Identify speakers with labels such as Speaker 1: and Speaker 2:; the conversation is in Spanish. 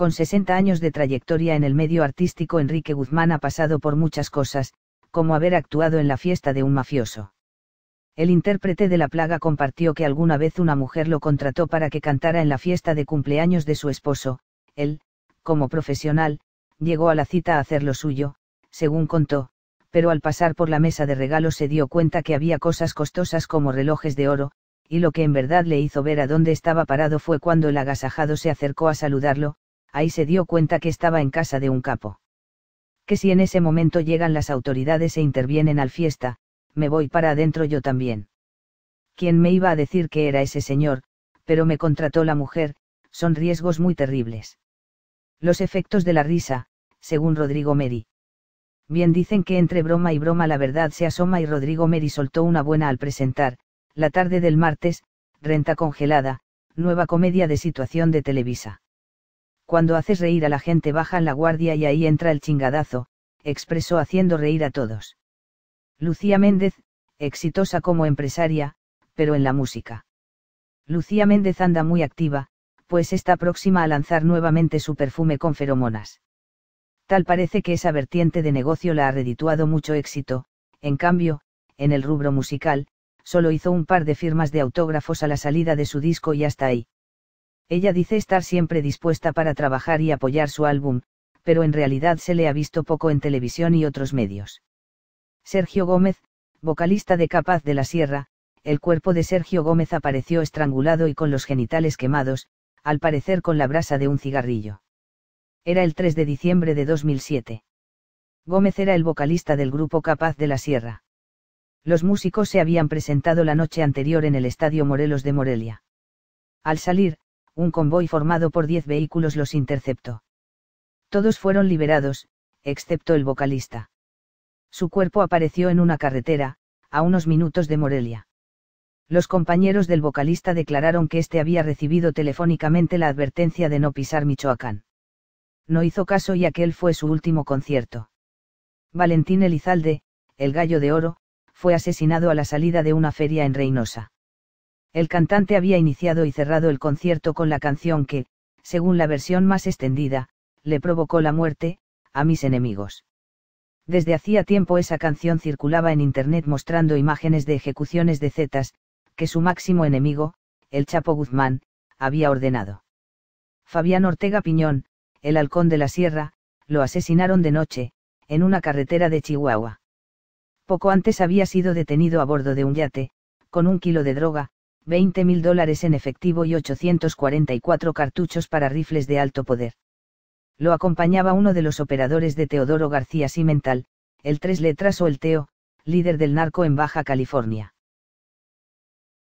Speaker 1: Con 60 años de trayectoria en el medio artístico, Enrique Guzmán ha pasado por muchas cosas, como haber actuado en la fiesta de un mafioso. El intérprete de La Plaga compartió que alguna vez una mujer lo contrató para que cantara en la fiesta de cumpleaños de su esposo, él, como profesional, llegó a la cita a hacer lo suyo, según contó, pero al pasar por la mesa de regalos se dio cuenta que había cosas costosas como relojes de oro, y lo que en verdad le hizo ver a dónde estaba parado fue cuando el agasajado se acercó a saludarlo, ahí se dio cuenta que estaba en casa de un capo. Que si en ese momento llegan las autoridades e intervienen al fiesta, me voy para adentro yo también. ¿Quién me iba a decir que era ese señor? Pero me contrató la mujer, son riesgos muy terribles. Los efectos de la risa, según Rodrigo Meri. Bien dicen que entre broma y broma la verdad se asoma y Rodrigo Meri soltó una buena al presentar, la tarde del martes, Renta Congelada, nueva comedia de situación de Televisa cuando haces reír a la gente bajan la guardia y ahí entra el chingadazo, expresó haciendo reír a todos. Lucía Méndez, exitosa como empresaria, pero en la música. Lucía Méndez anda muy activa, pues está próxima a lanzar nuevamente su perfume con feromonas. Tal parece que esa vertiente de negocio la ha redituado mucho éxito, en cambio, en el rubro musical, solo hizo un par de firmas de autógrafos a la salida de su disco y hasta ahí. Ella dice estar siempre dispuesta para trabajar y apoyar su álbum, pero en realidad se le ha visto poco en televisión y otros medios. Sergio Gómez, vocalista de Capaz de la Sierra, el cuerpo de Sergio Gómez apareció estrangulado y con los genitales quemados, al parecer con la brasa de un cigarrillo. Era el 3 de diciembre de 2007. Gómez era el vocalista del grupo Capaz de la Sierra. Los músicos se habían presentado la noche anterior en el Estadio Morelos de Morelia. Al salir, un convoy formado por diez vehículos los interceptó. Todos fueron liberados, excepto el vocalista. Su cuerpo apareció en una carretera, a unos minutos de Morelia. Los compañeros del vocalista declararon que éste había recibido telefónicamente la advertencia de no pisar Michoacán. No hizo caso y aquel fue su último concierto. Valentín Elizalde, el gallo de oro, fue asesinado a la salida de una feria en Reynosa. El cantante había iniciado y cerrado el concierto con la canción que, según la versión más extendida, le provocó la muerte, a mis enemigos. Desde hacía tiempo esa canción circulaba en Internet mostrando imágenes de ejecuciones de Zetas, que su máximo enemigo, el Chapo Guzmán, había ordenado. Fabián Ortega Piñón, el halcón de la sierra, lo asesinaron de noche, en una carretera de Chihuahua. Poco antes había sido detenido a bordo de un yate, con un kilo de droga, 20 mil dólares en efectivo y 844 cartuchos para rifles de alto poder. Lo acompañaba uno de los operadores de Teodoro García Simental, el Tres Letras o el Teo, líder del narco en Baja California.